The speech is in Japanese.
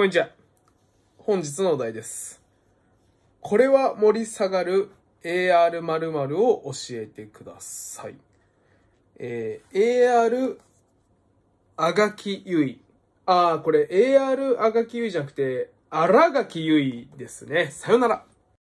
こんにちは。本日のお題です。これは盛り下がる AR○○ を教えてください。えー、AR あがきゆい。ああ、これ AR あがきゆいじゃなくて、あらがきゆいですね。さよなら。